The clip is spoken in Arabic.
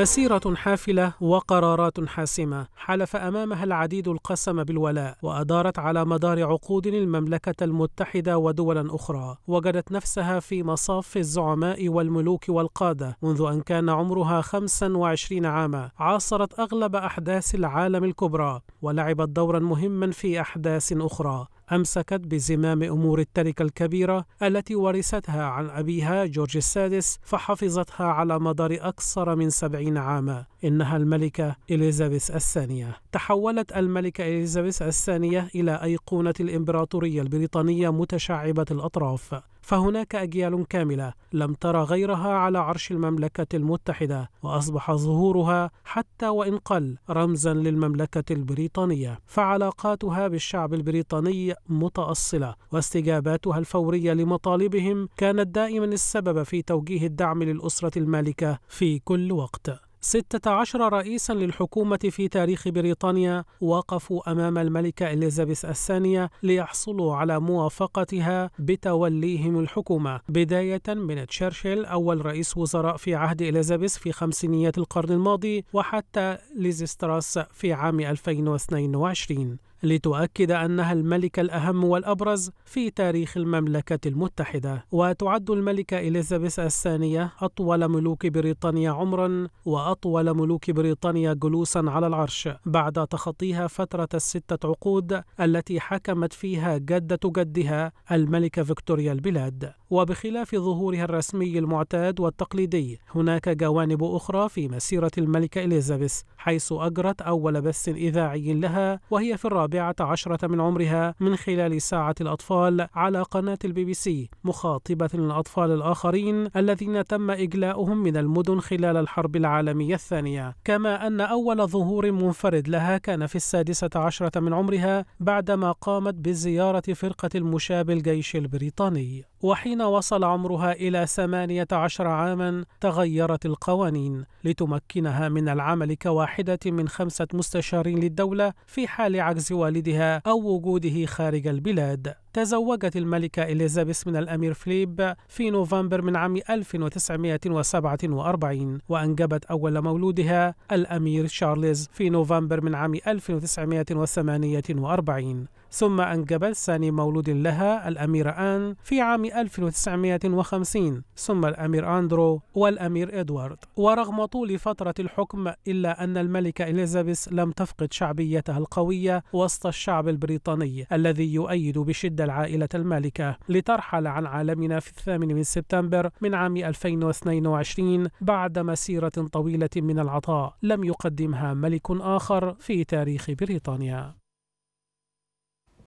مسيرة حافلة وقرارات حاسمة حلف أمامها العديد القسم بالولاء وأدارت على مدار عقود المملكة المتحدة ودولا أخرى وجدت نفسها في مصاف الزعماء والملوك والقادة منذ أن كان عمرها 25 عاما عاصرت أغلب أحداث العالم الكبرى ولعبت دورا مهما في أحداث أخرى أمسكت بزمام أمور التركة الكبيرة التي ورثتها عن أبيها جورج السادس فحفظتها على مدار أكثر من سبعين عاما إنها الملكة إليزابيث الثانية تحولت الملكة إليزابيث الثانية إلى أيقونة الإمبراطورية البريطانية متشعبة الأطراف فهناك أجيال كاملة لم ترى غيرها على عرش المملكة المتحدة وأصبح ظهورها حتى وإن قل رمزا للمملكة البريطانية فعلاقاتها بالشعب البريطاني متأصلة واستجاباتها الفورية لمطالبهم كانت دائما السبب في توجيه الدعم للأسرة المالكة في كل وقت 16 رئيسا للحكومة في تاريخ بريطانيا وقفوا أمام الملكة إليزابيث الثانية ليحصلوا على موافقتها بتوليهم الحكومة بداية من تشرشل أول رئيس وزراء في عهد إليزابيث في خمسينيات القرن الماضي وحتى ليزيستراس في عام 2022 لتؤكد أنها الملكة الأهم والأبرز في تاريخ المملكة المتحدة وتعد الملكة إليزابيث الثانية أطول ملوك بريطانيا عمرا وأطول ملوك بريطانيا جلوسا على العرش بعد تخطيها فترة الستة عقود التي حكمت فيها جدة جدها الملكة فيكتوريا البلاد وبخلاف ظهورها الرسمي المعتاد والتقليدي هناك جوانب أخرى في مسيرة الملكة إليزابيث حيث أجرت أول بث إذاعي لها وهي في الرابع الرابعة عشرة من عمرها من خلال ساعة الأطفال على قناة البي بي سي مخاطبة الأطفال الآخرين الذين تم إجلاؤهم من المدن خلال الحرب العالمية الثانية كما أن أول ظهور منفرد لها كان في السادسة عشرة من عمرها بعدما قامت بزيارة فرقة المشاة بالجيش البريطاني وحين وصل عمرها إلى 18 عاما تغيرت القوانين لتمكنها من العمل كواحدة من خمسة مستشارين للدولة في حال عجز والدها أو وجوده خارج البلاد تزوجت الملكة إليزابيث من الأمير فليب في نوفمبر من عام 1947 وأنجبت أول مولودها الأمير شارلز في نوفمبر من عام 1948 ثم أنجبت ثاني مولود لها الأميرة آن في عام 1950 ثم الأمير أندرو والأمير إدوارد ورغم طول فترة الحكم إلا أن الملكة إليزابيث لم تفقد شعبيتها القوية وسط الشعب البريطاني الذي يؤيد بشدة العائلة المالكة لترحل عن عالمنا في الثامن من سبتمبر من عام 2022 بعد مسيرة طويلة من العطاء لم يقدمها ملك آخر في تاريخ بريطانيا